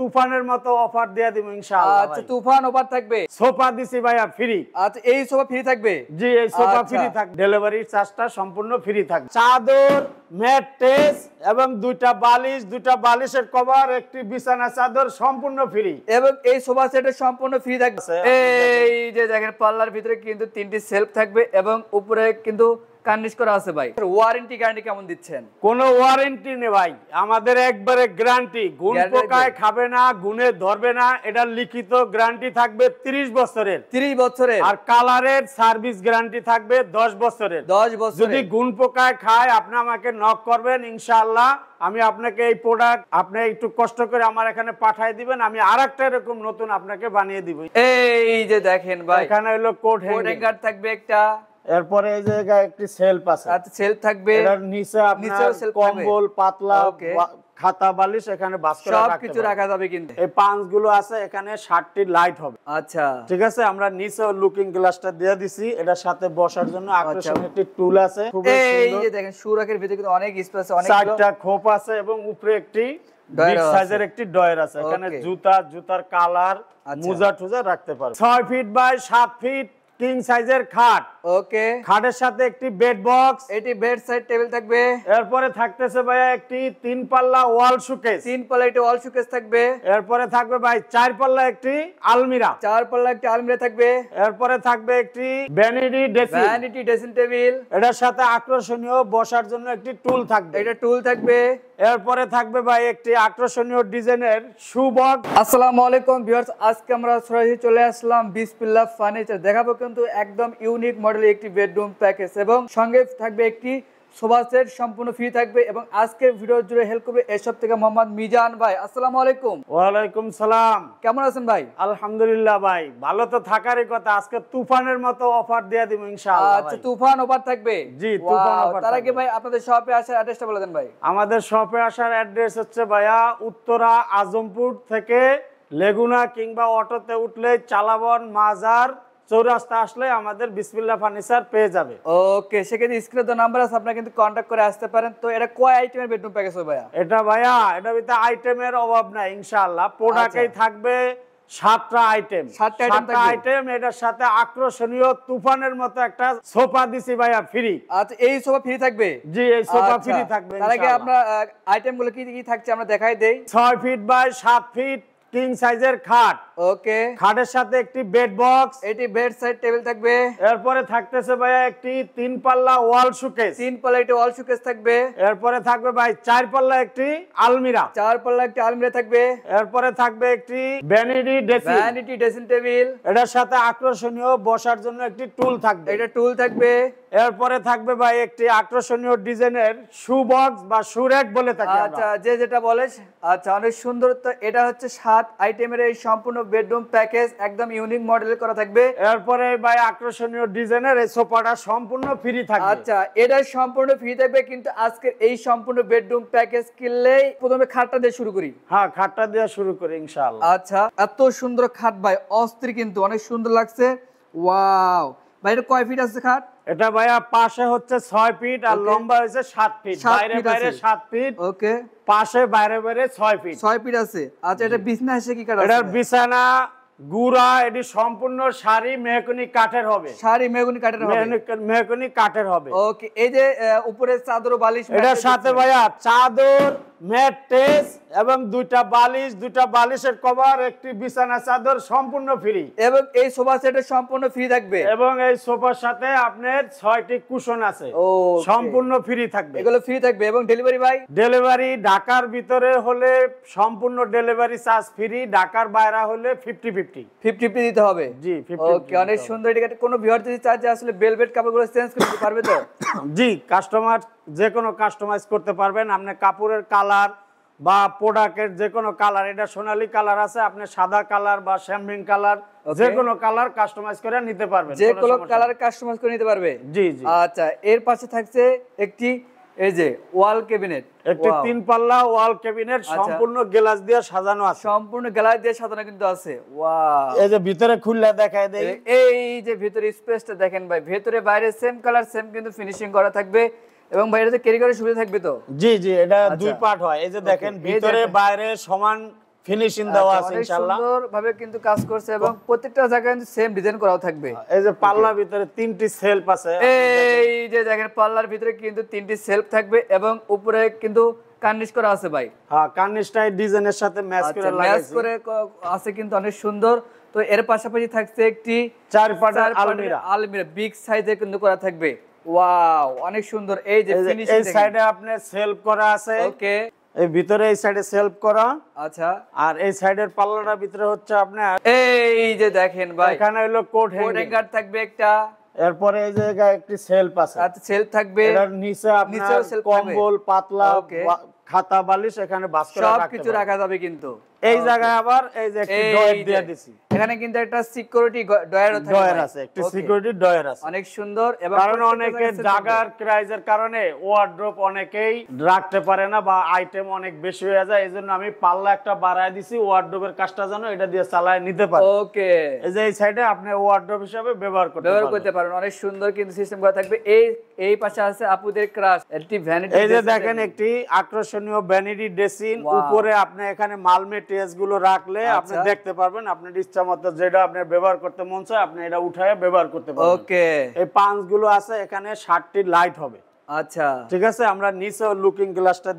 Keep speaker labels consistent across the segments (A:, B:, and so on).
A: তুফানের মতো অফার দিয়ে দিব ইনশাআল্লাহ আচ্ছা তুফান অফার থাকবে সোফা দিছি ভাইয়া ফ্রি আচ্ছা এই সোফা ফ্রি থাকবে জি এই সোফা ফ্রি থাকবে ডেলিভারি চার্জটা সম্পূর্ণ ফ্রি থাকবে চাদর ম্যাট্রেস এবং দুইটা বালিশ দুইটা বালিশের কভার একটি বিছানা চাদর সম্পূর্ণ ফ্রি এবং এই সোফা সেটে সম্পূর্ণ ফ্রি থাকবে এই যে দেখেন পাল্লার ভিতরে কিন্তু তিনটি সেলফ থাকবে এবং উপরে কিন্তু কার্নিশ করা আছে ভাই ওয়ারেন্টি গ্যারান্টি কেমন দিচ্ছেন ওয়ারেন্টি নেই ভাই আমাদের একবারে গ্যারান্টি গুণ পোকায় খাবে না ধরবে না এটা লিখিত গ্যারান্টি থাকবে 30 বছরের 30 বছরের আর কালারের সার্ভিস গ্যারান্টি থাকবে 10 বছরের 10 বছর যদি গুণ পোকায় খায় আপনি আমাকে নক করবেন ইনশাআল্লাহ আমি আপনাকে এই প্রোডাক্ট আপনি একটু কষ্ট করে আমার এখানে পাঠিয়ে দিবেন আমি আরেকটা এরকম নতুন আপনাকে বানিয়ে দিব এই যে দেখেন ভাই এখানে হলো কোট হ্যাঙ্গার থাকবে একটা এরপরে এই জায়গায় একটি সেলফ আছে আচ্ছা সেলফ থাকবে এর নিচে আপনার কম্বল পাতলা খাতা বালিশ এখানে রাখতে রাখা যাবে এই পাঁচ গুলো আছে এখানে লাইট হবে আচ্ছা ঠিক আছে আমরা নিচে লুকিং গ্লাসটা দিয়ে দিছি এটার সাথে বসার জন্য আচ্ছা। আকর্ষণীয় একটি টুল আছে এই যে দেখেন সুরাকের ভিতরে কিন্তু অনেক স্পেস আছে অনেক চারটা খোপ আছে এবং উপরে একটি সাইজের একটি ডয়ের আছে এখানে জুতা জুতার কালার আচ্ছা। মোজা টুজা রাখতে পারে ছয় ফিট বাই সাত ফিট কিং সাইজের খাট ওকে খাটের সাথে একটি বেড বক্স এটি বেড সাইড টেবিল থাকবে এরপরে থাকতেছে ভাইয়া একটি তিন পাল্লা ওয়াল শোকেস তিন পাল্লা একটি ওয়াল শোকেস থাকবে এরপরে থাকবে ভাই চার পাল্লা একটি আলমিরা চার পাল্লা একটি আলমিরা থাকবে এরপরে থাকবে একটি vanity dressing vanity dressing table এটার সাথে আকর্ষণীয় বসার জন্য একটি টুল থাকবে এটা টুল থাকবে এরপরে থাকবে ভাই একটি আকর্ষণীয় ডিজাইনের সুবক আসসালামু আলাইকুম ভিউয়ার্স আজকে আমরা সরাসরি চলে আসলাম বিসপিল্লা ফার্নিচার দেখাবো কিন্তু একদম ইউনিক মডেলের একটি বেডরুম প্যাকেজ এবং সঙ্গে থাকবে একটি সোফা সেট সম্পূর্ণ ফ্রি থাকবে এবং আজকের ভিডিও জুড়ে হেল্প করবে এসব থেকে মোহাম্মদ মিজান ভাই আসসালাম আলাইকুম ওয়ালাইকুম সালাম কেমন আছেন ভাই আলহামদুলিল্লাহ ভাই ভালো তো থাকারই কথা আজকে তুফানের মতো অফার দিয়ে দিব ইনশাআল্লাহ আচ্ছা তুফান অফার থাকবে জি তুফান অফার তার আগে ভাই আপনাদের শপে আসার অ্যাড্রেসটা বলে দেন ভাই আমাদের শপে আসার অ্যাড্রেস হচ্ছে ভাইয়া উত্তরা আজমপুর থেকে লেগুনা কিংবা অটোতে উঠলে চালাবন মাজার চৌরাস্তা আসলে আমাদের ফার্নিচার পেয়ে যাবে ওকে স্ক্রিনে তো নাম্বার আছে আপনারা কিন্তু কন্ট্যাক্ট করে আসতে পারেন তো এটা কয় আইটেমের বেডরুম প্যাকেজ হবে ভাইয়া এটা ভাইয়া এটা ভিতরে আইটেমের অভাব নাই ইনশাআল্লাহ প্রোডাক্টেই আচ্ছা। থাকবে সাতটা আইটেম সাতটা আইটেম এটার সাথে আকর্ষণীয় তুফানের মতো একটা সোফা দিছি ভাইয়া ফ্রি আচ্ছা এই সোফা ফ্রি থাকবে জি এই সোফা ফ্রি আচ্ছা। থাকবে তার আগে আমরা কি কি থাকছে আমরা দেখাই দেই ছয় ফিট বাই সাত ফিট কিং সাইজের খাট ওকে খাটের সাথে একটি বেড বক্স এটি বেড সাইড টেবিল থাকবে এরপরে থাকতেছে ভাইয়া একটি তিন পাল্লা ওয়াল শোকেস তিন পাল্লা একটি ওয়াল শোকেস থাকবে এরপরে থাকবে ভাই চার পাল্লা একটি আলমিরা চার পাল্লা একটি আলমিরা থাকবে এরপরে থাকবে একটি vanity dressing vanity dressing table এটার সাথে আকর্ষণীয় বসার জন্য একটি টুল থাকবে এটা টুল থাকবে এরপরে থাকবে ভাই একটি আকর্ষণীয় ডিজাইনের শু বক্স বা শু র্যাক বলে থাকে আচ্ছা যে যেটা বলে আচ্ছা অনেক সুন্দর তো এটা হচ্ছে সাত সাত আইটেমের এই সম্পূর্ণ বেডরুম প্যাকেজ একদম ইউনিক মডেল করা থাকবে এরপরে ভাই আকর্ষণীয় ডিজাইনের সোফাটা সম্পূর্ণ ফ্রি থাকবে আচ্ছা এটা সম্পূর্ণ ফ্রি থাকবে কিন্তু আজকের এই সম্পূর্ণ বেডরুম প্যাকেজ কিনলেই প্রথমে খাটটা দিয়ে শুরু করি হ্যাঁ খাটটা দিয়ে শুরু করি ইনশাল্লাহ আচ্ছা এত সুন্দর খাট ভাই অস্থির কিন্তু অনেক সুন্দর লাগছে ওয়াও ভাই এটা কয় ফিট আছে খাট এটা ভাইয়া পাশে হচ্ছে ছয় ফিট আর লম্বা হয়েছে সাত ফিট বাইরে বাইরে সাত ফিট ওকে পাশে বাইরে বাইরে ছয় ফিট ছয় ফিট আছে আচ্ছা এটা বিছনা হিসেবে কি কাটা এটা বিছানা গুড়া এটি সম্পূর্ণ শাড়ি মেহকুনি কাঠের হবে শাড়ি মেহকুনি কাঠের হবে মেহকুনি কাঠের হবে ওকে এই যে উপরে চাদর বালিশ এটা সাথে ভাইয়া চাদর ম্যাট্রেস এবং দুইটা বালিশ দুইটা বালিশের কভার একটি বিছানা চাদর সম্পূর্ণ ফ্রি এবং এই সোফা সেটে সম্পূর্ণ ফ্রি থাকবে এবং এই সোফার সাথে আপনার ছয়টি কুশন আছে ও সম্পূর্ণ ফ্রি থাকবে এগুলো ফ্রি থাকবে এবং ডেলিভারি ভাই ডেলিভারি ঢাকার ভিতরে হলে সম্পূর্ণ ডেলিভারি চার্জ ফ্রি ঢাকার বাইরে হলে ফিফটি ফিফটি কাপড়ের কালার বা প্রোডাক্টের যে কোনো কালার এটা সোনালি কালার আছে আপনি সাদা কালার বা শ্যামরিন কালার যে কোনো কালার কাস্টমাইজ করে নিতে পারবেন যে কোনো কালার কাস্টমাইজ করে নিতে পারবে জি জি আচ্ছা এর পাশে থাকছে একটি এই যে ওয়াল ক্যাবিনেট একটি তিন পাল্লা ওয়াল ক্যাবিনেট আচ্ছা। সম্পূর্ণ গ্লাস দিয়ে সাজানো আছে সম্পূর্ণ গ্লাস দিয়ে সাজানো কিন্তু আছে ওয়াও এই যে ভিতরে খুললা দেখায় দেই এই যে ভিতরে স্পেসটা দেখেন ভাই ভিতরে বাইরে সেম কালার সেম কিন্তু ফিনিশিং করা থাকবে এবং বাইরে ক্যারি করে সুবিধা থাকবে তো জি জি এটা আচ্ছা। দুই পার্ট হয় এই যে দেখেন ভিতরে বাইরে সমান ফিনিশিং দেওয়া আছে ইনশাআল্লাহ সুন্দরভাবে কিন্তু কাজ করছে এবং প্রত্যেকটা জায়গায় কিন্তু সেম ডিজাইন করাও থাকবে এই যে পাল্লার ভিতরে তিনটি সেলফ আছে এই যে দেখেন পাল্লার ভিতরে কিন্তু তিনটি সেলফ থাকবে এবং উপরে কিন্তু কার্নিশ করা আছে ভাই হ্যাঁ কার্নিশটা ডিজাইনের সাথে ম্যাচ আচ্ছা, করে ম্যাচ করে আছে কিন্তু অনেক সুন্দর তো এর পাশাপাশি থাকছে একটি চার পাটার আলমিরা আলমিরা বিগ সাইজের কিন্তু করা থাকবে ওয়াও অনেক সুন্দর এই যে ফিনিশিং এই সাইডে আপনার সেলফ করা আছে ওকে এই ভিতরে এই সাইডে সেলফ করা আচ্ছা আর এই সাইডের পাল্লাটা ভিতরে হচ্ছে আপনার এই যে দেখেন ভাই এখানে হলো কোট হ্যাঙ্গার থাকবে একটা এরপরে এই জায়গায় একটি সেলফ আছে আচ্ছা সেলফ থাকবে এর নিচে কম্বল পাতলা খাতা বালিশ এখানে বাস্কেট সব কিছু রাখা যাবে কিন্তু এই জায়গায় আবার এই যে একটা ডয়ার দিয়ে এখানে কিন্তু একটা সিকিউরিটি ডয়ার আছে ডয়ার আছে একটা সিকিউরিটি ডয়ার আছে অনেক সুন্দর এবং কারণ অনেকে ক্রাইজের কারণে অনেকেই রাখতে পারে না বা আইটেম অনেক বেশি হয়ে যায় আমি পাল্লা একটা বাড়ায় দিছি কাজটা এটা দিয়ে চালায় নিতে পারে ওকে এই যে এই সাইডে আপনি ওয়ার্ড্রপ হিসেবে ব্যবহার করতে ব্যবহার করতে পারেন অনেক সুন্দর কিন্তু সিস্টেম করা থাকবে এই এই পাশে আছে আপুদের ক্রাশ একটি ভ্যানিটি এই যে দেখেন একটি আকর্ষণীয় ভ্যানিটি উপরে আপনি এখানে মালমেট টেস্ট গুলো রাখলে আপনি আচ্ছা। দেখতে পারবেন আপনার ইচ্ছা মতো যেটা আপনার ব্যবহার করতে মন চায় আপনি এটা উঠায় ব্যবহার করতে পারবেন ওকে এই পাঞ্চ আছে এখানে 60টি লাইট হবে আচ্ছা।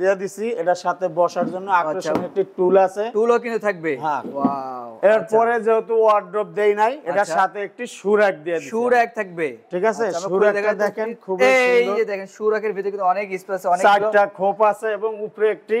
A: দিয়ে দিছি এটার আচ্ছা। থাকবে হ্যাঁ। এরপরে যেহেতু ওয়ার্ড্রপ দেই নাই এটার সাথে একটি সুরাক দিয়ে সুরাক থাকবে ঠিক আছে সুরাকটা দেখেন খুব সুন্দর সুরাকের ভিতরে অনেক স্পেস অনেক চারটা খোপ আছে এবং উপরে একটি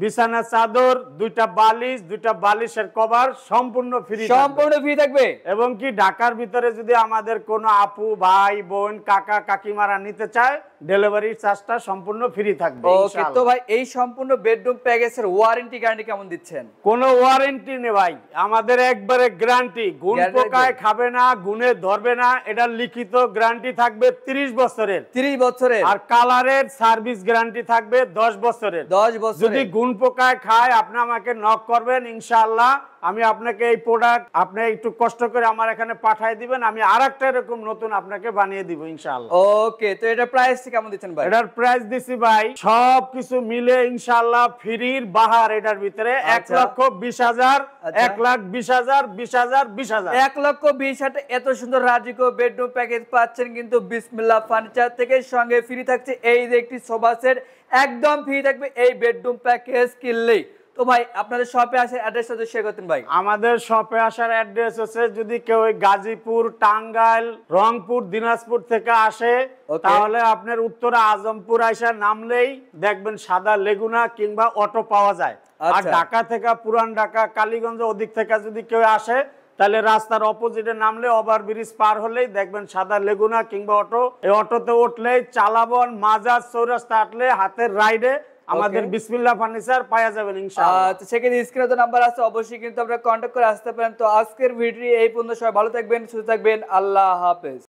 A: বিছানা চাদর দুইটা বালিশ দুইটা বালিশের কভার সম্পূর্ণ ফ্রি সম্পূর্ণ ফ্রি থাকবে এবং কি ঢাকার ভিতরে যদি আমাদের কোনো আপু ভাই বোন কাকা কাকিমারা নিতে চায় ডেলিভারি চার্জটা সম্পূর্ণ ফ্রি থাকবে ওকে তো ভাই এই সম্পূর্ণ বেডরুম ওয়ারেন্টি গ্যারান্টি কেমন দিচ্ছেন কোনো ওয়ারেন্টি নেই ভাই আমাদের একবারে গ্যারান্টি গুণ পোকায় খাবে না গুণে ধরবে না এটা লিখিত গ্যারান্টি থাকবে 30 বছরের 30 বছরের আর কালারের সার্ভিস গ্যারান্টি থাকবে 10 বছরের 10 বছর যদি গুণ পোকায় খায় আপনি আমাকে নক করবেন ইনশাআল্লাহ আমি আপনাকে এই প্রোডাক্ট আপনি একটু কষ্ট করে আমার এখানে পাঠিয়ে দিবেন আমি আরেকটা এরকম নতুন আপনাকে বানিয়ে দিব ইনশাআল্লাহ ওকে তো এটা প্রাইস লাখ হাজার হাজার হাজার লক্ষ হাজার এত সুন্দর রাজিকো বেডরুম প্যাকেজ পাচ্ছেন কিন্তু ফার্নিচার থেকে সঙ্গে থাকছে এই যে একটি সোফা সেট একদম ফ্রি থাকবে এই বেডরুম প্যাকেজ কিনলেই তো ভাই আপনাদের শপে আসার অ্যাড্রেস হচ্ছে শেয়ার করতেন ভাই আমাদের শপে আসার অ্যাড্রেস হচ্ছে যদি কেউ গাজীপুর টাঙ্গাইল রংপুর দিনাজপুর থেকে আসে তাহলে আপনার উত্তরা আজমপুর আইসা নামলেই দেখবেন সাদা লেগুনা কিংবা অটো পাওয়া যায় আর আচ্ছা। ঢাকা থেকে পুরান ঢাকা কালীগঞ্জ ওদিক থেকে যদি কেউ আসে তাহলে রাস্তার অপোজিটে নামলে ওভার ব্রিজ পার হলেই দেখবেন সাদা লেগুনা কিংবা অটো এই অটোতে উঠলেই চালাবন মাজার চৌরাস্তা আটলে হাতের রাইডে আমাদের বিসমিল্লাহ ফার্নিচার পাওয়া যাবেন ইনশাআল্লাহ তো সেখানে স্ক্রিনে তো নাম্বার আছে অবশ্যই কিন্তু আপনারা কন্টাক্ট করে আসতে পারেন তো আজকের ভিডিও এই পর্যন্ত সবাই ভালো থাকবেন সুস্থ থাকবেন আল্লাহ হাফেজ